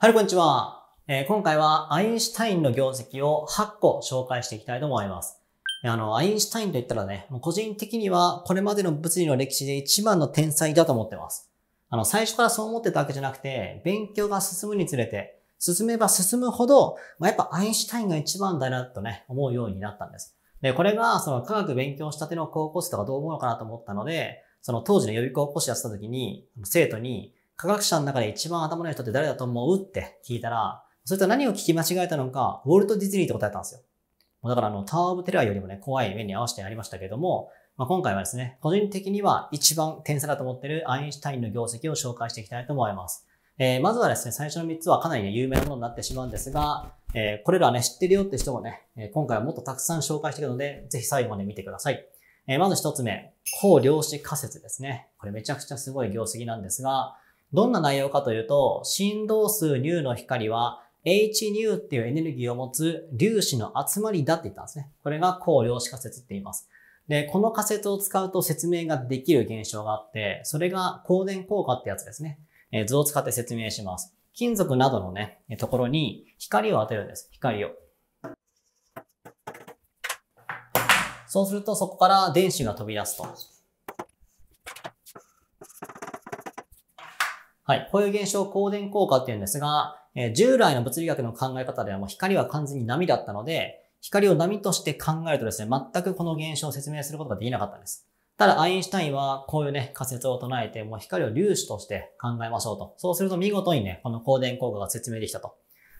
はい、こんにちは。えー、今回はアインシュタインの業績を8個紹介していきたいと思います。あの、アインシュタインと言ったらね、個人的にはこれまでの物理の歴史で一番の天才だと思ってます。あの、最初からそう思ってたわけじゃなくて、勉強が進むにつれて、進めば進むほど、まあ、やっぱアインシュタインが一番だなとね、思うようになったんです。で、これが、その科学勉強したての高校生とかどう思うのかなと思ったので、その当時の予備校講師やってた時に、生徒に、科学者の中で一番頭のいい人って誰だと思うって聞いたら、それと何を聞き間違えたのか、ウォルト・ディズニーって答えたんですよ。だからあの、タワー・オブ・テラーよりもね、怖い目に合わせてやりましたけども、まあ、今回はですね、個人的には一番天才だと思ってるアインシュタインの業績を紹介していきたいと思います。えー、まずはですね、最初の3つはかなりね、有名なものになってしまうんですが、えー、これらね、知ってるよって人もね、え今回はもっとたくさん紹介していくので、ぜひ最後まで見てください。えー、まず1つ目、高量子仮説ですね。これめちゃくちゃすごい業績なんですが、どんな内容かというと、振動数ニューの光は H ニューっていうエネルギーを持つ粒子の集まりだって言ったんですね。これが高量子仮説って言います。で、この仮説を使うと説明ができる現象があって、それが光電効果ってやつですね。えー、図を使って説明します。金属などのね、ところに光を当てるんです。光を。そうするとそこから電子が飛び出すと。はい。こういう現象を光電効果っていうんですが、え従来の物理学の考え方ではもう光は完全に波だったので、光を波として考えるとですね、全くこの現象を説明することができなかったんです。ただ、アインシュタインはこういうね、仮説を唱えて、もう光を粒子として考えましょうと。そうすると見事にね、この光電効果が説明できたと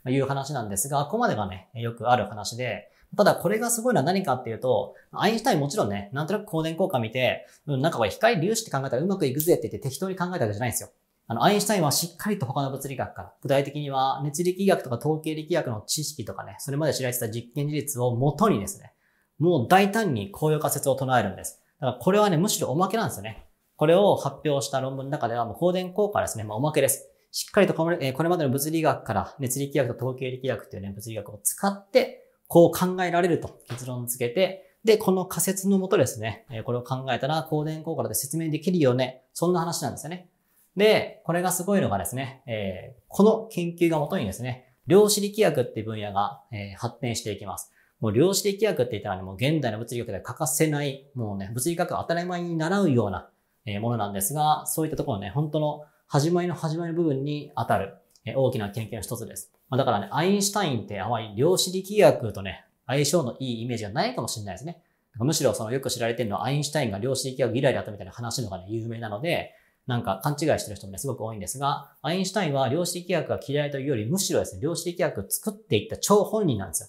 いう話なんですが、ここまでがね、よくある話で、ただこれがすごいのは何かっていうと、アインシュタインもちろんね、なんとなく光電効果見て、うん、なんかこれ光粒子って考えたらうまくいくぜって言って適当に考えたわけじゃないんですよ。あの、アインシュタインはしっかりと他の物理学から、具体的には熱力学とか統計力学の知識とかね、それまで知られてた実験事実をもとにですね、もう大胆にこういう仮説を唱えるんです。だからこれはね、むしろおまけなんですよね。これを発表した論文の中では、もう放電効果ですね、まあおまけです。しっかりとこれまでの物理学から熱力学と統計力学っていうね、物理学を使って、こう考えられると結論付けて、で、この仮説のもとですね、これを考えたら光電効果で説明できるよね。そんな話なんですよね。で、これがすごいのがですね、えー、この研究がもとにですね、量子力学っていう分野が、えー、発展していきます。もう量子力学って言ったらね、もう現代の物理学では欠かせない、もうね、物理学が当たり前に習うような、えものなんですが、そういったところね、本当の始まりの始まりの部分に当たる、え大きな研究の一つです。まあ、だからね、アインシュタインってあまり量子力学とね、相性のいいイメージがないかもしれないですね。むしろそのよく知られてるのはアインシュタインが量子力学以来だったみたいな話のがね、有名なので、なんか勘違いしてる人もね、すごく多いんですが、アインシュタインは量子力学が嫌いというより、むしろですね、量子力学を作っていった超本人なんですよ。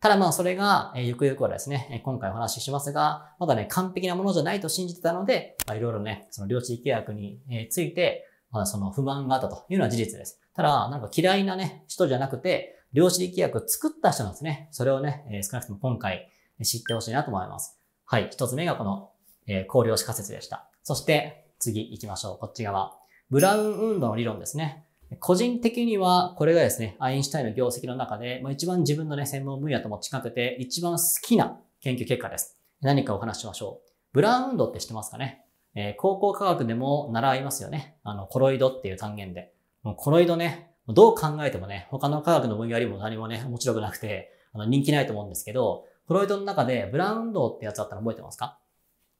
ただまあそれが、えゆくゆくはですね、今回お話ししますが、まだね、完璧なものじゃないと信じてたので、まあ、いろいろね、その量子力学について、まあ、その不満があったというのは事実です。ただ、なんか嫌いなね、人じゃなくて、量子力学を作った人なんですね。それをね、え少なくとも今回知ってほしいなと思います。はい、一つ目がこの、えー、光量子仮説でした。そして、次行きましょう。こっち側。ブラウン運動の理論ですね。個人的には、これがですね、アインシュタインの業績の中で、まあ、一番自分のね、専門分野とも近くて、一番好きな研究結果です。何かお話ししましょう。ブラウン運動って知ってますかねえー、高校科学でも習いますよね。あの、コロイドっていう単元で。もうコロイドね、どう考えてもね、他の科学の分野よりも何もね、面白くなくて、あの、人気ないと思うんですけど、コロイドの中でブラウン運動ってやつあったら覚えてますか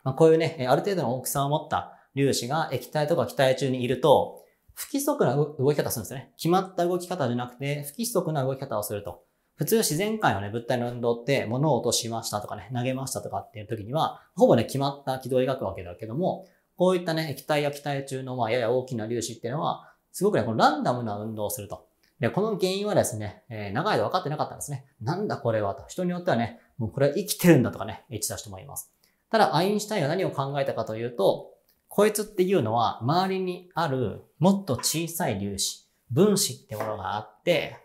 まあ、こういうね、ある程度の大きさを持った粒子が液体とか気体中にいると、不規則な動き方するんですよね。決まった動き方じゃなくて、不規則な動き方をすると。普通自然界のね、物体の運動って、物を落としましたとかね、投げましたとかっていう時には、ほぼね、決まった軌道を描くわけだけども、こういったね、液体や気体中の、まあ、やや大きな粒子っていうのは、すごくね、このランダムな運動をすると。で、この原因はですね、えー、長い間分かってなかったんですね。なんだこれはと。人によってはね、もうこれは生きてるんだとかね、言ってた人もいます。ただ、アインシュタインは何を考えたかというと、こいつっていうのは周りにあるもっと小さい粒子、分子ってものがあって、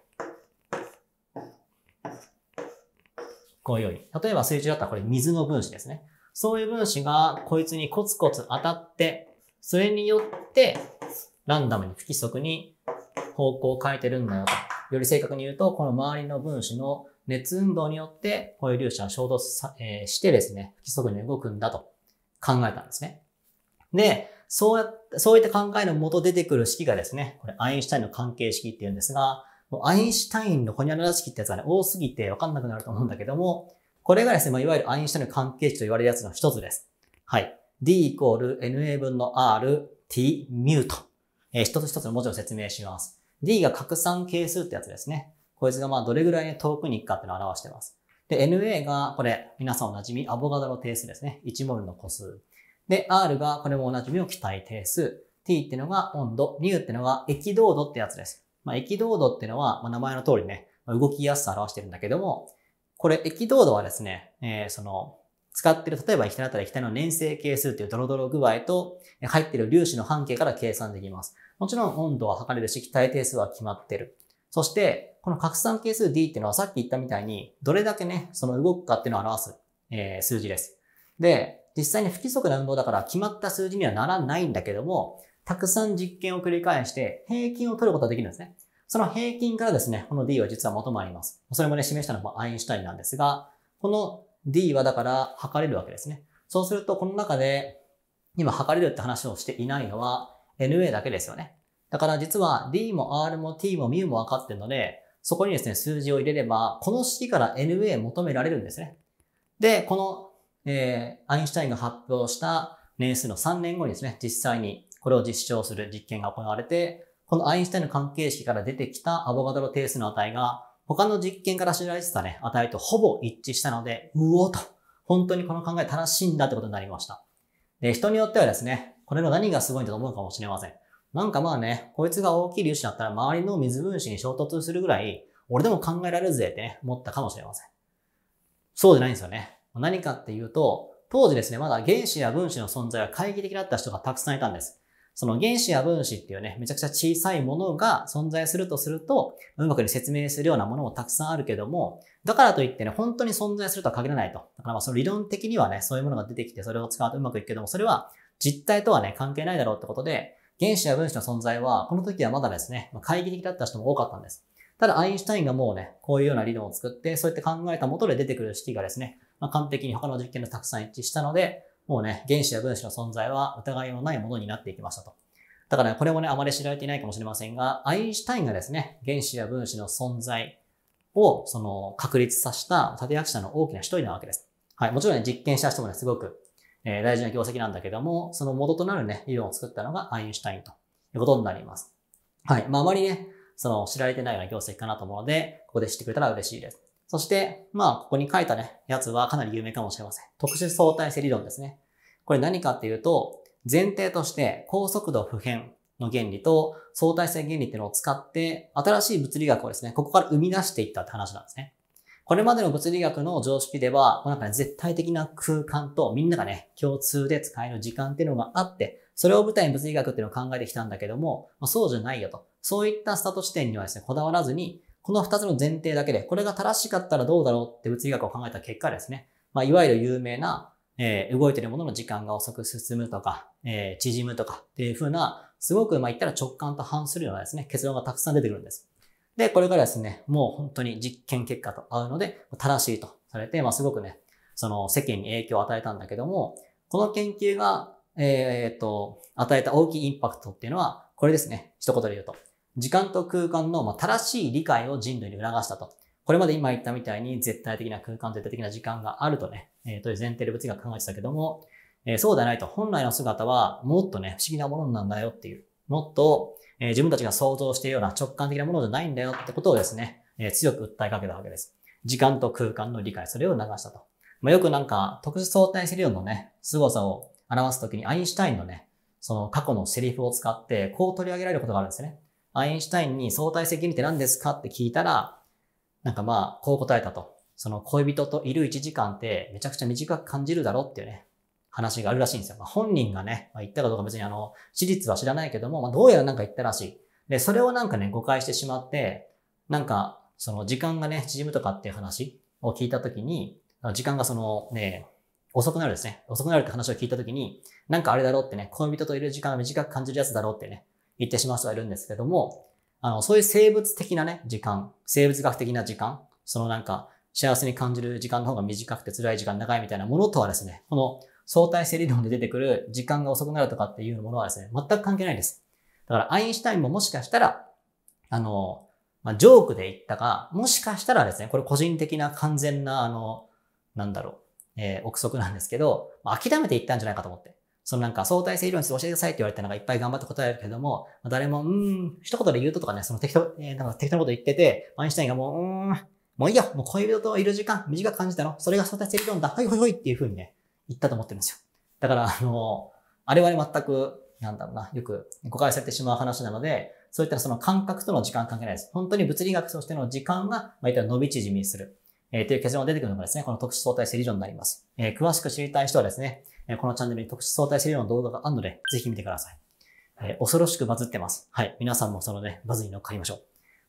こういうように。例えば水中だったらこれ水の分子ですね。そういう分子がこいつにコツコツ当たって、それによってランダムに不規則に方向を変えてるんだよと。より正確に言うと、この周りの分子の熱運動によってこういう粒子は衝突さ、えー、してですね、不規則に動くんだと考えたんですね。で、そうやって、そういった考えのもと出てくる式がですね、これアインシュタインの関係式って言うんですが、もうアインシュタインのホニャララ式ってやつがね、多すぎてわかんなくなると思うんだけども、これがですね、まあ、いわゆるアインシュタインの関係式と言われるやつの一つです。はい。d イコール na 分の r t ミュート。えー、一つ一つの文字を説明します。d が拡散係数ってやつですね。こいつがまあどれぐらい遠くに行くかっていうのを表してます。で、na がこれ、皆さんおなじみアボガドの定数ですね。1モルの個数。で、R がこれもおなじみの気体定数。T ってのが温度。μ ってのが液動度ってやつです。まあ、液動度ってのは、まあ、名前の通りね、動きやすさを表してるんだけども、これ液動度はですね、えー、その、使ってる、例えば液体だったら液体の粘性係数っていうドロドロ具合と、入ってる粒子の半径から計算できます。もちろん温度は測れるし、気体定数は決まってる。そして、この拡散係数 D っていうのはさっき言ったみたいに、どれだけね、その動くかっていうのを表す、えー、数字です。で、実際に不規則な運動だから決まった数字にはならないんだけども、たくさん実験を繰り返して平均を取ることができるんですね。その平均からですね、この D は実は元もあります。それもね、示したのもアインシュタインなんですが、この D はだから測れるわけですね。そうすると、この中で今測れるって話をしていないのは NA だけですよね。だから実は D も R も T も μ も分かってるので、そこにですね、数字を入れれば、この式から NA 求められるんですね。で、このえー、アインシュタインが発表した年数の3年後にですね、実際にこれを実証する実験が行われて、このアインシュタインの関係式から出てきたアボガドロ定数の値が、他の実験から知られてたね、値とほぼ一致したので、うおと、本当にこの考え正しいんだってことになりました。で、人によってはですね、これの何がすごいんだと思うかもしれません。なんかまあね、こいつが大きい粒子だったら周りの水分子に衝突するぐらい、俺でも考えられるぜってね、思ったかもしれません。そうじゃないんですよね。何かっていうと、当時ですね、まだ原子や分子の存在は懐疑的だった人がたくさんいたんです。その原子や分子っていうね、めちゃくちゃ小さいものが存在するとすると、うまくに説明するようなものもたくさんあるけども、だからといってね、本当に存在するとは限らないと。だからまあその理論的にはね、そういうものが出てきてそれを使うとうまくいくけども、それは実態とはね、関係ないだろうってことで、原子や分子の存在は、この時はまだですね、懐疑的だった人も多かったんです。ただ、アインシュタインがもうね、こういうような理論を作って、そうやって考えたもとで出てくる式がですね、まあ、完璧に他の実験とたくさん一致したので、もうね、原子や分子の存在は疑いのないものになっていきましたと。だから、ね、これもね、あまり知られていないかもしれませんが、アインシュタインがですね、原子や分子の存在を、その、確立させた立役者の大きな一人なわけです。はい。もちろんね、実験した人もね、すごく、えー、大事な業績なんだけども、その元となるね、理論を作ったのがアインシュタインということになります。はい。まあ、あまりね、その、知られてないような業績かなと思うので、ここで知ってくれたら嬉しいです。そして、まあ、ここに書いたね、やつはかなり有名かもしれません。特殊相対性理論ですね。これ何かっていうと、前提として高速度不変の原理と相対性原理っていうのを使って、新しい物理学をですね、ここから生み出していったって話なんですね。これまでの物理学の常識では、この中に絶対的な空間とみんながね、共通で使える時間っていうのがあって、それを舞台に物理学っていうのを考えてきたんだけども、まあ、そうじゃないよと。そういったスタート地点にはですね、こだわらずに、この2つの前提だけで、これが正しかったらどうだろうって物理学を考えた結果ですね、まあ、いわゆる有名な、えー、動いてるものの時間が遅く進むとか、えー、縮むとかっていう風な、すごく、まあ、言ったら直感と反するようなですね、結論がたくさん出てくるんです。で、これからですね、もう本当に実験結果と合うので、正しいとされて、まあ、すごくね、その世間に影響を与えたんだけども、この研究が、えー、っと、与えた大きいインパクトっていうのは、これですね。一言で言うと。時間と空間の、ま正しい理解を人類に促したと。これまで今言ったみたいに絶対的な空間、絶対的な時間があるとね、えー、という前提で物理学考えてたけども、えー、そうではないと。本来の姿はもっとね、不思議なものなんだよっていう。もっと、えー、自分たちが想像しているような直感的なものじゃないんだよってことをですね、えー、強く訴えかけたわけです。時間と空間の理解、それを促したと。まあ、よくなんか特殊相対性理論のね、凄さを表すときにアインシュタインのね、その過去のセリフを使ってこう取り上げられることがあるんですね。アインシュタインに相対責任って何ですかって聞いたら、なんかまあ、こう答えたと。その恋人といる1時間ってめちゃくちゃ短く感じるだろっていうね、話があるらしいんですよ。まあ、本人がね、まあ、言ったかどうか別にあの、史実は知らないけども、まあ、どうやらなんか言ったらしい。で、それをなんかね、誤解してしまって、なんか、その時間がね、縮むとかっていう話を聞いたときに、時間がそのね、遅くなるですね。遅くなるって話を聞いたときに、なんかあれだろうってね、恋人といる時間が短く感じるやつだろうってね、言ってしまう人はいるんですけども、あの、そういう生物的なね、時間、生物学的な時間、そのなんか、幸せに感じる時間の方が短くて辛い時間長いみたいなものとはですね、この相対性理論で出てくる時間が遅くなるとかっていうものはですね、全く関係ないです。だからアインシュタインももしかしたら、あの、まあ、ジョークで言ったか、もしかしたらですね、これ個人的な完全な、あの、なんだろう、えー、憶測なんですけど、まあ、諦めて言ったんじゃないかと思って。そのなんか相対性理論について教えてくださいって言われてなんかいっぱい頑張って答えるけども、まあ、誰も、うん、一言で言うととかね、その適当、えー、なんか適当なこと言ってて、アインシュタインがもう、うん、もういいよ、もう恋人といる時間短く感じたの、それが相対性理論だ、はいはいはいっていうふうにね、言ったと思ってるんですよ。だから、あの、あれは全く、なんだろうな、よく誤解されてしまう話なので、そういったその感覚との時間関係ないです。本当に物理学としての時間が、まあ、言ったら伸び縮みする。えー、という結論が出てくるのがですね、この特殊相対性理論になります。えー、詳しく知りたい人はですね、このチャンネルに特殊相対性理論の動画があるので、ぜひ見てください。えー、恐ろしくバズってます。はい。皆さんもそのね、バズに乗っかりましょう。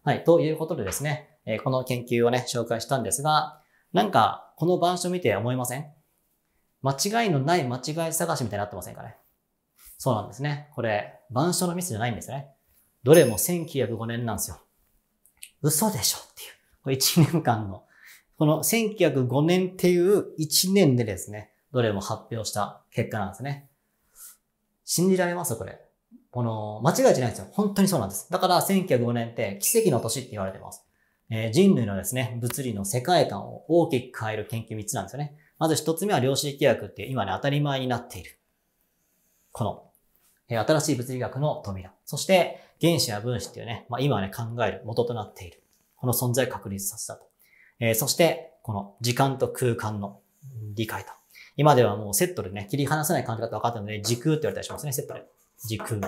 はい。ということでですね、えこの研究をね、紹介したんですが、なんか、この板書見て思いません間違いのない間違い探しみたいになってませんかねそうなんですね。これ、板書のミスじゃないんですね。どれも1905年なんですよ。嘘でしょっていう。これ1年間のこの1905年っていう1年でですね、どれも発表した結果なんですね。信じられますこれ。この、間違いじゃないですよ。本当にそうなんです。だから1905年って奇跡の年って言われてます。えー、人類のですね、物理の世界観を大きく変える研究3つなんですよね。まず1つ目は量子力学っていう今ね、当たり前になっている。この、えー、新しい物理学の扉。そして、原子や分子っていうね、まあ、今ね、考える元となっている。この存在を確立させたと。えー、そして、この時間と空間の理解と。今ではもうセットでね、切り離せない感じ方分かったので、時空って言われたりしますね、セットで。時空。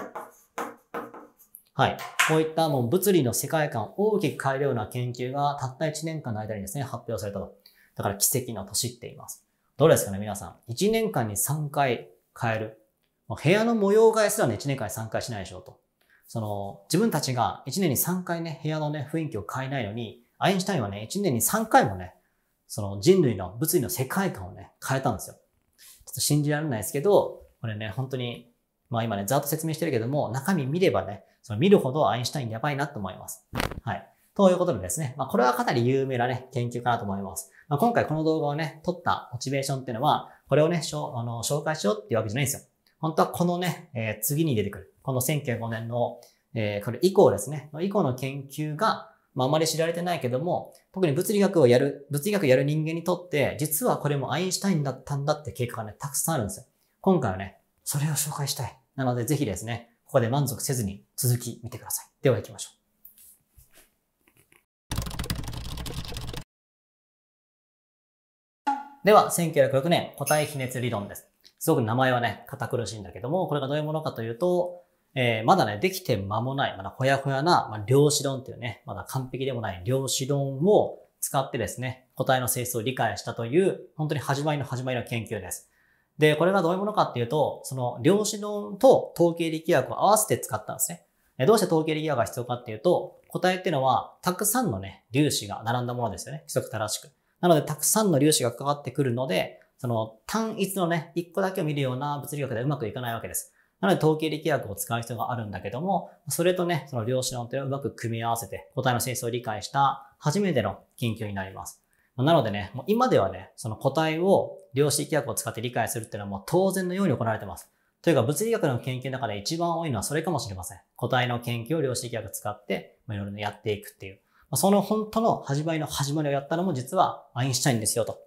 はい。こういったもう物理の世界観を大きく変えるような研究がたった1年間の間にですね、発表されたと。だから奇跡の年って言います。どうですかね、皆さん。1年間に3回変える。部屋の模様替えすらね、1年間に3回しないでしょうと。その、自分たちが1年に3回ね、部屋のね、雰囲気を変えないのに、アインシュタインはね、1年に3回もね、その人類の物理の世界観をね、変えたんですよ。ちょっと信じられないですけど、これね、本当に、まあ今ね、ざっと説明してるけども、中身見ればね、その見るほどアインシュタインやばいなと思います。はい。ということでですね、まあこれはかなり有名なね、研究かなと思います。まあ、今回この動画をね、撮ったモチベーションっていうのは、これをね、しょあの紹介しようっていうわけじゃないんですよ。本当はこのね、えー、次に出てくる、この1905年の、えー、これ以降ですね、以降の研究が、まあ、あまり知られてないけども、特に物理学をやる、物理学やる人間にとって、実はこれもアインシュタインだったんだって経過がね、たくさんあるんですよ。今回はね、それを紹介したい。なので、ぜひですね、ここで満足せずに続き見てください。では行きましょう。では、1906年、個体比熱理論です。すごく名前はね、堅苦しいんだけども、これがどういうものかというと、えー、まだね、できて間もない、まだほやほやな、まあ、量子論っていうね、まだ完璧でもない量子論を使ってですね、個体の性質を理解したという、本当に始まりの始まりの研究です。で、これがどういうものかっていうと、その量子論と統計力学を合わせて使ったんですね。どうして統計力学が必要かっていうと、個体っていうのは、たくさんのね、粒子が並んだものですよね。規則正しく。なので、たくさんの粒子がかかってくるので、その単一のね、一個だけを見るような物理学ではうまくいかないわけです。なので統計力学を使う必要があるんだけども、それとね、その量子論というのをうまく組み合わせて答えの性質を理解した初めての研究になります。なのでね、もう今ではね、その答えを量子力学を使って理解するっていうのはもう当然のように行われてます。というか物理学の研究の中で一番多いのはそれかもしれません。答えの研究を量子力学使って、いろいろやっていくっていう。その本当の始まりの始まりをやったのも実はアインシュタインですよと。こ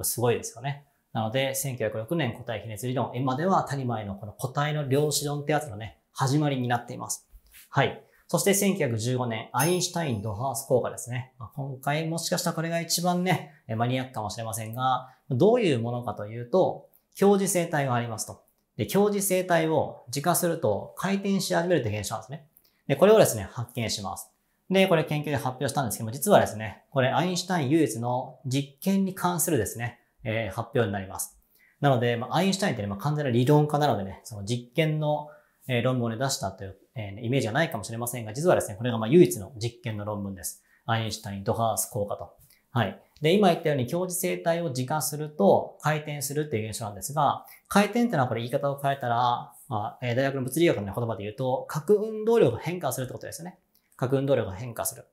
れすごいですよね。なので、1906年個体比熱理論、今では当たり前のこの個体の量子論ってやつのね、始まりになっています。はい。そして1915年、アインシュタイン・ドハース効果ですね。まあ、今回もしかしたらこれが一番ね、マニアックかもしれませんが、どういうものかというと、表示生体がありますと。で、表示生体を自家すると回転し始めるって現象なんですね。で、これをですね、発見します。で、これ研究で発表したんですけども、実はですね、これアインシュタイン唯一の実験に関するですね、えー、発表になります。なので、まあ、アインシュタインってね、まあ、完全な理論家なのでね、その実験の、えー、論文を、ね、出したという、えー、イメージがないかもしれませんが、実はですね、これがまあ唯一の実験の論文です。アインシュタイン、ドハース効果と。はい。で、今言ったように教授生体を自家すると回転するっていう現象なんですが、回転っていうのはこれ言い方を変えたら、まあ、大学の物理学の言葉で言うと、核運動量が変化するってことですよね。核運動量が変化する。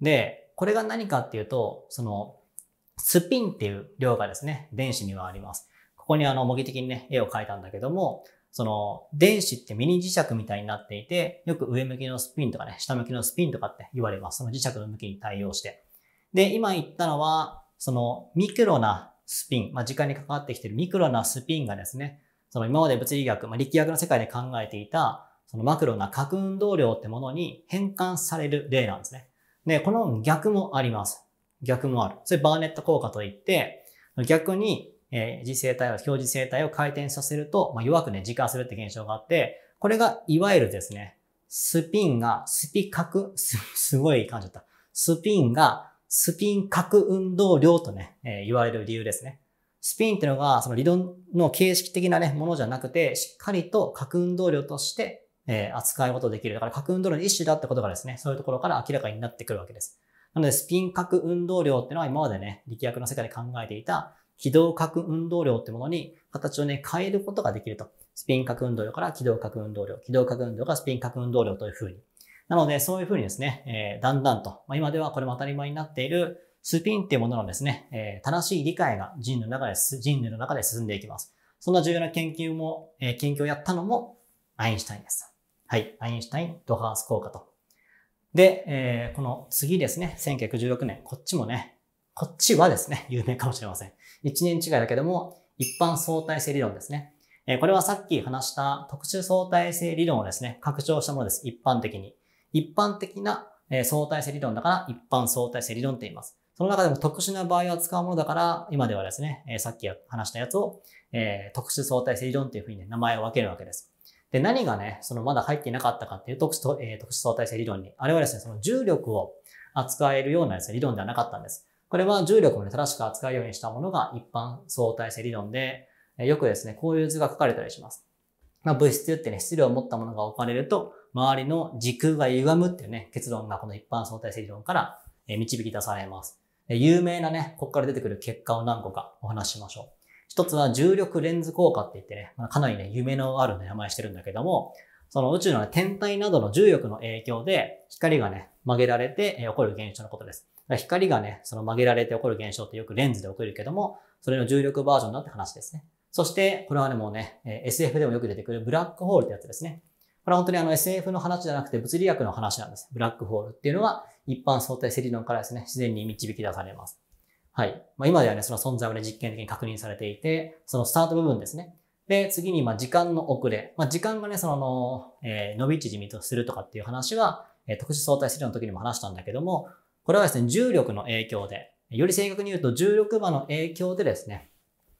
で、これが何かっていうと、その、スピンっていう量がですね、電子にはあります。ここにあの模擬的にね、絵を描いたんだけども、その電子ってミニ磁石みたいになっていて、よく上向きのスピンとかね、下向きのスピンとかって言われます。その磁石の向きに対応して。で、今言ったのは、そのミクロなスピン、まあ、時間に関わってきてるミクロなスピンがですね、その今まで物理学、まあ、力学の世界で考えていた、そのマクロな核運動量ってものに変換される例なんですね。で、この逆もあります。逆もある。それバーネット効果といって、逆に、えー、生体を、表示生体を回転させると、まあ、弱くね、自化するって現象があって、これがいわゆるですね、スピンが、スピ角、す、すごい感じだった。スピンが、スピン角運動量とね、えー、言われる理由ですね。スピンっていうのが、その理論の形式的なね、ものじゃなくて、しっかりと核運動量として、えー、扱うことできる。だから核運動量の一種だってことがですね、そういうところから明らかになってくるわけです。なので、スピン核運動量っていうのは今までね、力学の世界で考えていた軌道核運動量ってものに形をね、変えることができると。スピン核運動量から軌道核運動量、軌道核運動からスピン核運動量というふうに。なので、そういうふうにですね、えー、だんだんと、まあ、今ではこれも当たり前になっているスピンっていうもののですね、えー、正しい理解が人類の中で、人類の中で進んでいきます。そんな重要な研究も、えー、研究をやったのも、アインシュタインです。はい。アインシュタイン、ドハース効果とで、えー、この次ですね、1916年、こっちもね、こっちはですね、有名かもしれません。1年違いだけども、一般相対性理論ですね。えー、これはさっき話した特殊相対性理論をですね、拡張したものです。一般的に。一般的な、え相対性理論だから、一般相対性理論って言います。その中でも特殊な場合を使うものだから、今ではですね、えさっき話したやつを、え特殊相対性理論っていうふうに、ね、名前を分けるわけです。で、何がね、そのまだ入っていなかったかっていう特殊,、えー、特殊相対性理論に、あれはですね、その重力を扱えるようなですね、理論ではなかったんです。これは重力を、ね、正しく扱うようにしたものが一般相対性理論で、よくですね、こういう図が書かれたりします。まあ、物質ってね、質量を持ったものが置かれると、周りの時空が歪むっていうね、結論がこの一般相対性理論から導き出されます。有名なね、ここから出てくる結果を何個かお話ししましょう。一つは重力レンズ効果って言ってね、かなりね、夢のある名前してるんだけども、その宇宙の天体などの重力の影響で光がね、曲げられて起こる現象のことです。光がね、その曲げられて起こる現象ってよくレンズで起こるけども、それの重力バージョンだって話ですね。そして、これはね、もうね、SF でもよく出てくるブラックホールってやつですね。これは本当にあの SF の話じゃなくて物理学の話なんです。ブラックホールっていうのは一般相対性理論からですね、自然に導き出されます。はい。まあ、今ではね、その存在はね、実験的に確認されていて、そのスタート部分ですね。で、次に、ま、時間の遅れ。まあ、時間がね、その、えー、伸び縮みとするとかっていう話は、えー、特殊相対質量の時にも話したんだけども、これはですね、重力の影響で、より正確に言うと重力場の影響でですね、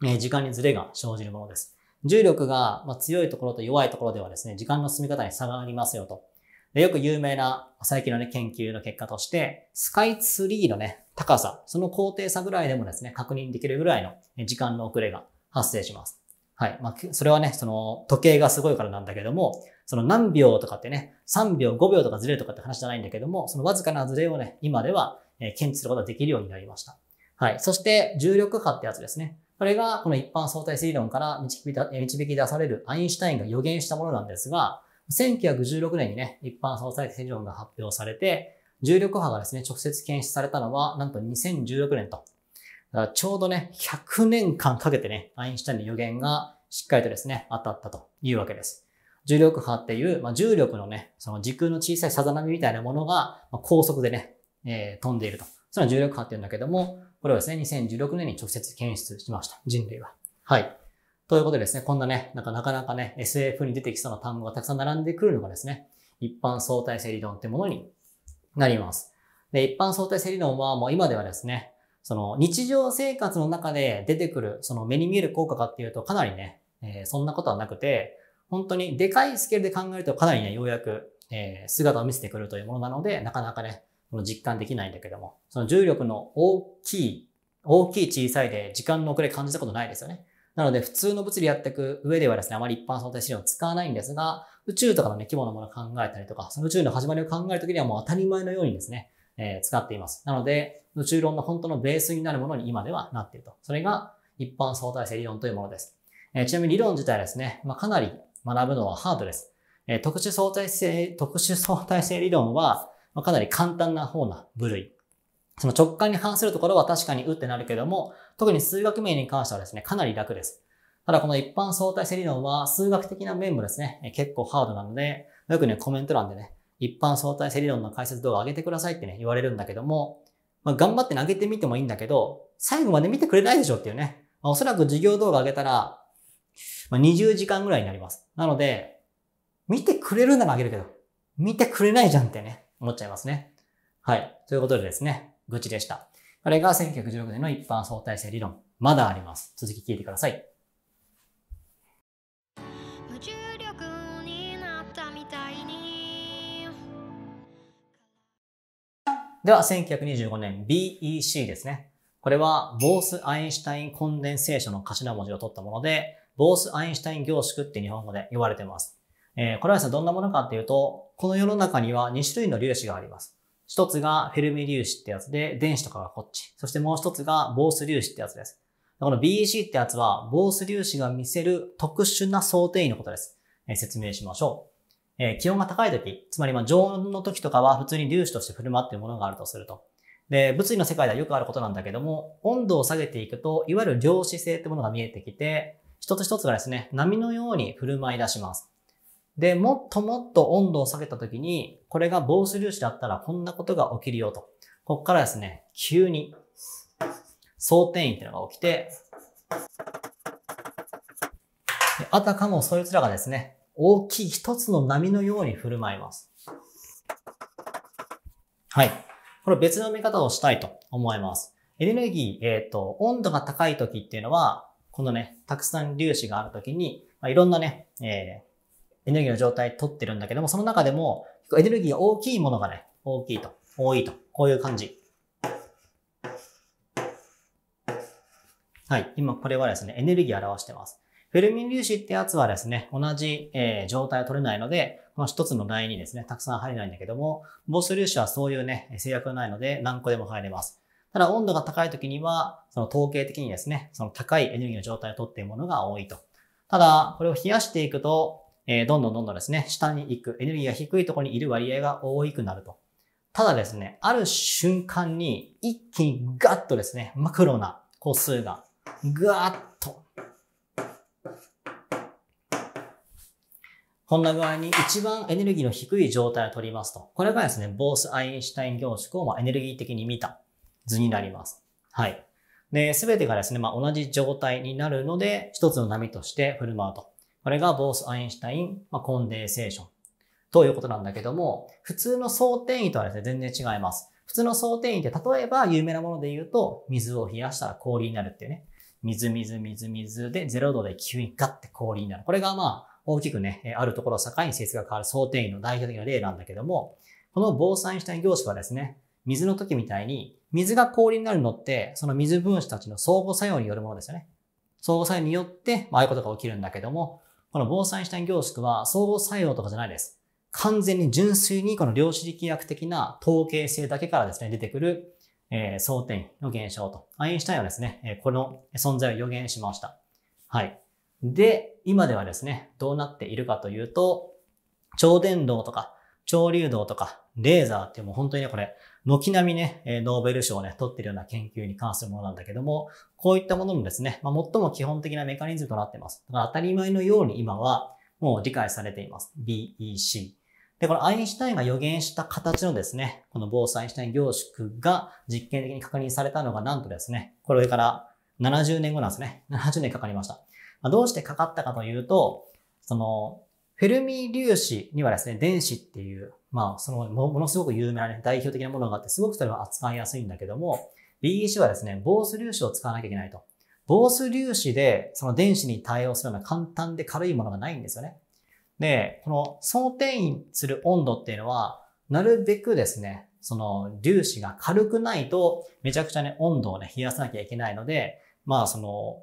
えー、時間にズレが生じるものです。重力が、ま強いところと弱いところではですね、時間の進み方に差がありますよと。でよく有名な最近のね、研究の結果として、スカイツリーのね、高さ、その高低差ぐらいでもですね、確認できるぐらいの時間の遅れが発生します。はい。まあ、それはね、その時計がすごいからなんだけども、その何秒とかってね、3秒、5秒とかずれとかって話じゃないんだけども、そのわずかなずれをね、今では検知することができるようになりました。はい。そして、重力波ってやつですね。これが、この一般相対性理論から導き出されるアインシュタインが予言したものなんですが、1916年にね、一般相対性理論が発表されて、重力波がですね、直接検出されたのは、なんと2016年と。ちょうどね、100年間かけてね、アインシュタインの予言がしっかりとですね、当たったというわけです。重力波っていう、まあ、重力のね、その時空の小さいさざ波みたいなものが、まあ、高速でね、えー、飛んでいると。それは重力波って言うんだけども、これをですね、2016年に直接検出しました。人類は。はい。ということでですね、こんなね、なかなかなかね、SF に出てきそうな単語がたくさん並んでくるのがですね、一般相対性理論ってものになります。で、一般相対性理論はもう今ではですね、その日常生活の中で出てくる、その目に見える効果かっていうとかなりね、えー、そんなことはなくて、本当にでかいスケールで考えるとかなりね、ようやく、えー、姿を見せてくるというものなので、なかなかね、この実感できないんだけども、その重力の大きい、大きい小さいで時間の遅れ感じたことないですよね。なので普通の物理やっていく上ではですね、あまり一般相対資料を使わないんですが、宇宙とかのね、規模のものを考えたりとか、その宇宙の始まりを考えるときにはもう当たり前のようにですね、えー、使っています。なので、宇宙論の本当のベースになるものに今ではなっていると。それが一般相対性理論というものです。えー、ちなみに理論自体ですね、まあ、かなり学ぶのはハードです。えー、特殊相対性、特殊相対性理論は、まあ、かなり簡単な方な部類。その直感に反するところは確かにうってなるけども、特に数学面に関してはですね、かなり楽です。ただこの一般相対性理論は数学的な面もですね、結構ハードなので、よくね、コメント欄でね、一般相対性理論の解説動画上げてくださいってね、言われるんだけども、まあ、頑張って投げてみてもいいんだけど、最後まで見てくれないでしょっていうね。まあ、おそらく授業動画上げたら、まあ、20時間ぐらいになります。なので、見てくれるならあげるけど、見てくれないじゃんってね、思っちゃいますね。はい。ということでですね、愚痴でした。これが1916年の一般相対性理論。まだあります。続き聞いてください。では、1925年 BEC ですね。これは、ボース・アインシュタイン・コンデンセーションの頭文字を取ったもので、ボース・アインシュタイン凝縮って日本語で呼ばれています。えー、これはですね、どんなものかっていうと、この世の中には2種類の粒子があります。一つがフェルミ粒子ってやつで、電子とかがこっち。そしてもう一つがボース粒子ってやつです。この BEC ってやつは、ボース粒子が見せる特殊な想定位のことです。えー、説明しましょう。えー、気温が高い時、つまりまあ常温の時とかは普通に粒子として振る舞っているものがあるとすると。で、物理の世界ではよくあることなんだけども、温度を下げていくと、いわゆる量子性ってものが見えてきて、一つ一つがですね、波のように振る舞い出します。で、もっともっと温度を下げた時に、これが防水粒子だったらこんなことが起きるよと。ここからですね、急に、争点位っていうのが起きて、あたかもそいつらがですね、大きい一つの波のように振る舞います。はい。これ別の見方をしたいと思います。エネルギー、えっ、ー、と、温度が高い時っていうのは、このね、たくさん粒子がある時に、まあ、いろんなね、えー、エネルギーの状態取ってるんだけども、その中でも、エネルギーが大きいものがね、大きいと、多いと、こういう感じ。はい。今これはですね、エネルギーを表してます。フェルミン粒子ってやつはですね、同じ、え状態を取れないので、この一つの台にですね、たくさん入れないんだけども、ボス粒子はそういうね、制約がないので何個でも入れます。ただ温度が高い時には、その統計的にですね、その高いエネルギーの状態をとっているものが多いと。ただ、これを冷やしていくと、えどんどんどんどんですね、下に行く、エネルギーが低いところにいる割合が多くなると。ただですね、ある瞬間に一気にガッとですね、マクロな個数がガーッこんな具合に一番エネルギーの低い状態を取りますと。これがですね、ボース・アインシュタイン凝縮をまエネルギー的に見た図になります。はい。で、すべてがですね、まあ、同じ状態になるので、一つの波として振る舞うと。これがボース・アインシュタイン、まあ、コンデンセーションということなんだけども、普通の想定位とはですね、全然違います。普通の想定位って、例えば有名なもので言うと、水を冷やしたら氷になるっていうね。水、水、水、水で0度で急にガッて氷になる。これがまあ、大きくね、あるところを境に性質が変わる想定員の代表的な例なんだけども、この防災した業種はですね、水の時みたいに、水が氷になるのって、その水分子たちの相互作用によるものですよね。相互作用によって、まあ、ああいうことが起きるんだけども、この防災した凝縮は相互作用とかじゃないです。完全に純粋にこの量子力学的な統計性だけからですね、出てくる、えー、争点の現象と。アインシュタインはですね、この存在を予言しました。はい。で、今ではですね、どうなっているかというと、超電導とか、超流動とか、レーザーってもう本当にね、これ、軒並みね、ノーベル賞をね、取ってるような研究に関するものなんだけども、こういったものもですね、まあ、最も基本的なメカニズムとなっています。だから当たり前のように今は、もう理解されています。BEC。で、このアインシュタインが予言した形のですね、この防災アインシュタイン凝縮が実験的に確認されたのが、なんとですね、これから70年後なんですね。70年かかりました。まあ、どうしてかかったかというと、その、フェルミ粒子にはですね、電子っていう、まあ、そのも、のすごく有名な、ね、代表的なものがあって、すごくそれは扱いやすいんだけども、BEC はですね、ース粒子を使わなきゃいけないと。ース粒子で、その電子に対応するような簡単で軽いものがないんですよね。で、この想定員する温度っていうのは、なるべくですね、その粒子が軽くないと、めちゃくちゃね、温度をね、冷やさなきゃいけないので、まあ、その、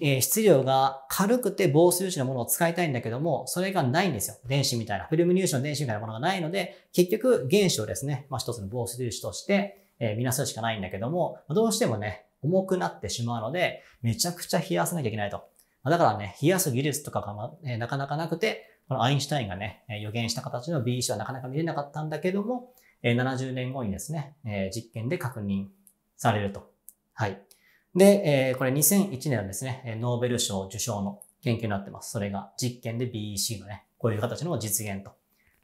え質量が軽くて防水粒子のものを使いたいんだけども、それがないんですよ。電子みたいな、フィルム粒子の電子みたいなものがないので、結局原子をですね、まあ一つの防水粒子として、えー、なすしかないんだけども、どうしてもね、重くなってしまうので、めちゃくちゃ冷やさなきゃいけないと。だからね、冷やす技術とかが、まえー、なかなかなくて、このアインシュタインがね、予言した形の B c はなかなか見れなかったんだけども、えー、70年後にですね、え実験で確認されると。はい。で、えー、これ2001年ですね、ノーベル賞受賞の研究になってます。それが実験で BEC のね、こういう形の実現と。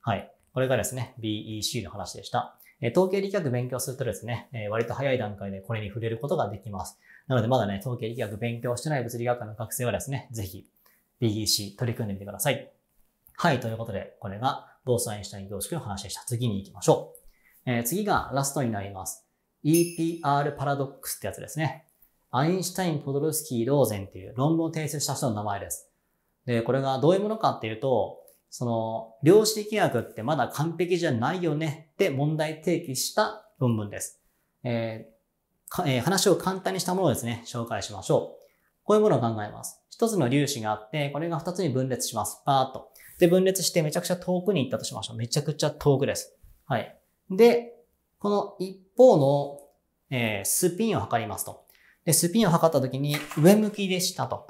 はい。これがですね、BEC の話でした。えー、統計力学勉強するとですね、えー、割と早い段階でこれに触れることができます。なのでまだね、統計力学勉強してない物理学科の学生はですね、ぜひ BEC 取り組んでみてください。はい。ということで、これがボースアインシュタイン凝縮の話でした。次に行きましょう。えー、次がラストになります。EPR パラドックスってやつですね。アインシュタイン・ポドルスキー・ローゼンっていう論文を提出した人の名前です。で、これがどういうものかっていうと、その、量子力学ってまだ完璧じゃないよねって問題提起した論文です。えー、えー、話を簡単にしたものをですね、紹介しましょう。こういうものを考えます。一つの粒子があって、これが二つに分裂します。パーっと。で、分裂してめちゃくちゃ遠くに行ったとしましょう。めちゃくちゃ遠くです。はい。で、この一方の、えー、スピンを測りますと。で、スピンを測った時に上向きでしたと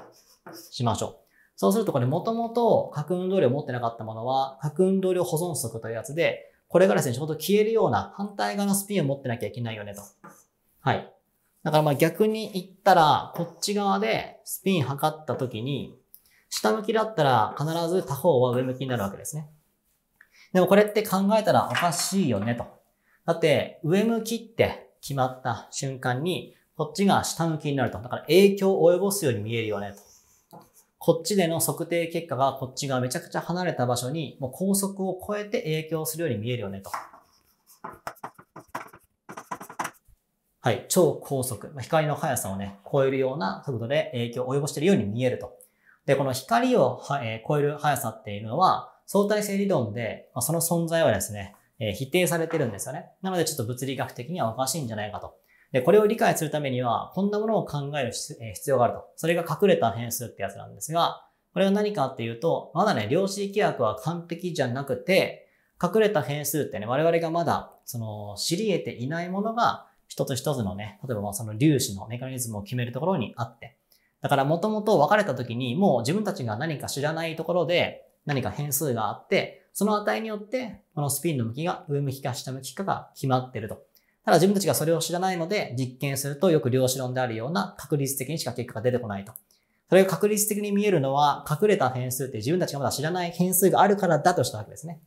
しましょう。そうするとこれもともと核運動量を持ってなかったものは核運動量保存則というやつで、これがですね、ちょうど消えるような反対側のスピンを持ってなきゃいけないよねと。はい。だからまあ逆に言ったら、こっち側でスピン測った時に、下向きだったら必ず他方は上向きになるわけですね。でもこれって考えたらおかしいよねと。だって上向きって決まった瞬間にこっちが下向きになると。だから影響を及ぼすように見えるよねと。こっちでの測定結果がこっちがめちゃくちゃ離れた場所にもう高速を超えて影響するように見えるよねと。はい、超高速。光の速さをね、超えるような速度で影響を及ぼしているように見えると。で、この光を、えー、超える速さっていうのは相対性理論で、まあ、その存在はですね、えー、否定されてるんですよね。なのでちょっと物理学的にはおかしいんじゃないかと。で、これを理解するためには、こんなものを考える必要があると。それが隠れた変数ってやつなんですが、これは何かっていうと、まだね、量子規約は完璧じゃなくて、隠れた変数ってね、我々がまだ、その、知り得ていないものが、一つ一つのね、例えばその粒子のメカニズムを決めるところにあって。だからもともと別れた時に、もう自分たちが何か知らないところで、何か変数があって、その値によって、このスピンの向きが上向きか下向きかが決まってると。ただ自分たちがそれを知らないので、実験するとよく量子論であるような確率的にしか結果が出てこないと。それが確率的に見えるのは、隠れた変数って自分たちがまだ知らない変数があるからだとしたわけですね。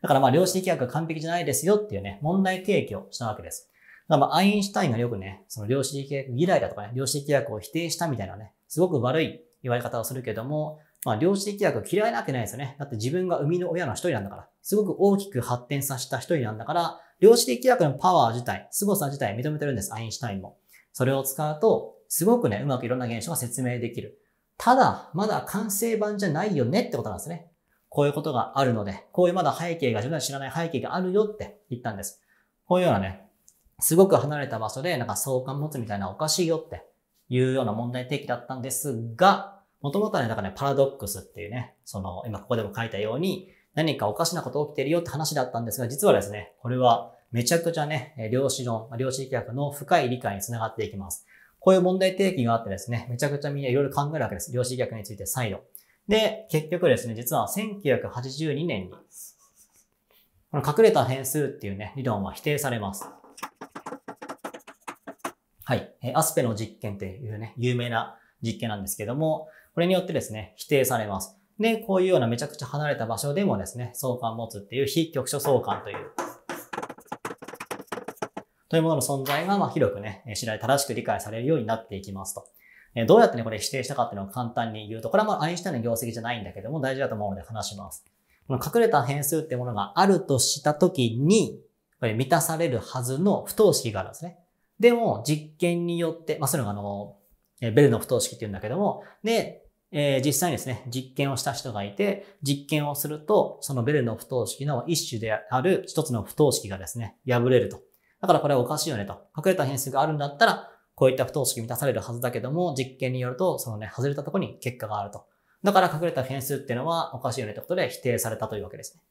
だからまあ量子力学が完璧じゃないですよっていうね、問題提起をしたわけです。だからまあアインシュタインがよくね、その量子力学嫌いだとかね、量子力学を否定したみたいなね、すごく悪い言われ方をするけども、まあ量子力学嫌いなわけないですよね。だって自分が生みの親の一人なんだから、すごく大きく発展させた一人なんだから、量子力学のパワー自体、凄さ自体認めてるんです、アインシュタインも。それを使うと、すごくね、うまくいろんな現象が説明できる。ただ、まだ完成版じゃないよねってことなんですね。こういうことがあるので、こういうまだ背景が自分は知らない背景があるよって言ったんです。こういうようなね、すごく離れた場所でなんか相関持つみたいなおかしいよっていうような問題提起だったんですが、もともとはね、だからね、パラドックスっていうね、その、今ここでも書いたように、何かおかしなこと起きてるよって話だったんですが、実はですね、これはめちゃくちゃね、量子論、量子力学の深い理解につながっていきます。こういう問題提起があってですね、めちゃくちゃみんないろいろ考えるわけです。量子力学について再度。で、結局ですね、実は1982年に、この隠れた変数っていうね、理論は否定されます。はい。アスペの実験っていうね、有名な実験なんですけども、これによってですね、否定されます。で、こういうようなめちゃくちゃ離れた場所でもですね、相関を持つっていう非局所相関という、というものの存在が、ま広くね、知られ、正しく理解されるようになっていきますと。えどうやってね、これ否定したかっていうのを簡単に言うと、これはまあアインシュタインの業績じゃないんだけども大事だと思うので話します。この隠れた変数ってものがあるとしたときに、これ満たされるはずの不等式があるんですね。でも、実験によって、まあ、そういうのがあの、ベルの不等式って言うんだけども、で、えー、実際にですね、実験をした人がいて、実験をすると、そのベルの不等式の一種である一つの不等式がですね、破れると。だからこれはおかしいよねと。隠れた変数があるんだったら、こういった不等式満たされるはずだけども、実験によると、そのね、外れたところに結果があると。だから隠れた変数っていうのはおかしいよねってことで否定されたというわけですね。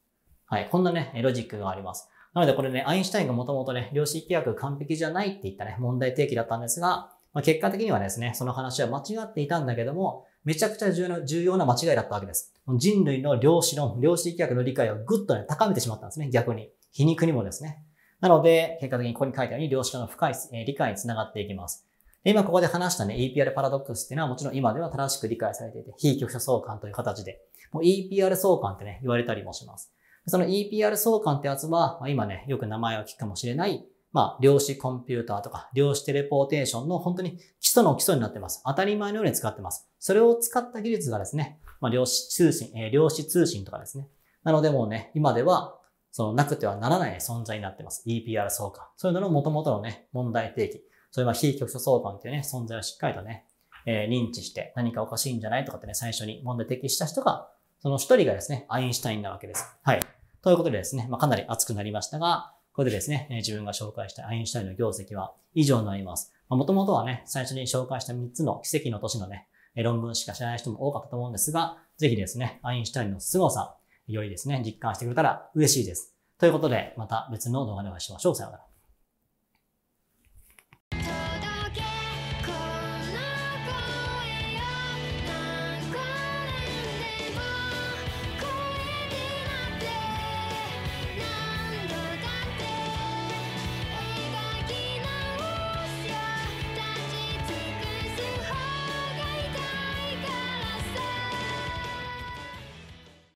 はい。こんなね、ロジックがあります。なのでこれね、アインシュタインがもともとね、量子規約完璧じゃないって言ったね、問題提起だったんですが、まあ、結果的にはですね、その話は間違っていたんだけども、めちゃくちゃ重要な間違いだったわけです。人類の量子論、量子力学の理解をぐっと、ね、高めてしまったんですね、逆に。皮肉にもですね。なので、結果的にここに書いたように量子化の深い、え理解につながっていきます。今ここで話したね、EPR パラドックスっていうのはもちろん今では正しく理解されていて、非局所相関という形で、もう EPR 相関ってね、言われたりもします。その EPR 相関ってやつは、まあ、今ね、よく名前を聞くかもしれない、まあ、量子コンピューターとか、量子テレポーテーションの本当に基礎の基礎になってます。当たり前のように使ってます。それを使った技術がですね、まあ、量子通信、えー、量子通信とかですね。なのでもうね、今では、そのなくてはならない存在になってます。EPR 相関。そういうのの元々のね、問題提起。そういう非局所相関っていうね、存在をしっかりとね、えー、認知して何かおかしいんじゃないとかってね、最初に問題提起した人が、その一人がですね、アインシュタインなわけです。はい。ということでですね、まあ、かなり熱くなりましたが、これでですね、自分が紹介したアインシュタインの業績は以上になります。もともとはね、最初に紹介した3つの奇跡の年のね、論文しか知らない人も多かったと思うんですが、ぜひですね、アインシュタインの凄さ、よりですね、実感してくれたら嬉しいです。ということで、また別の動画でお会いしましょう。さようなら。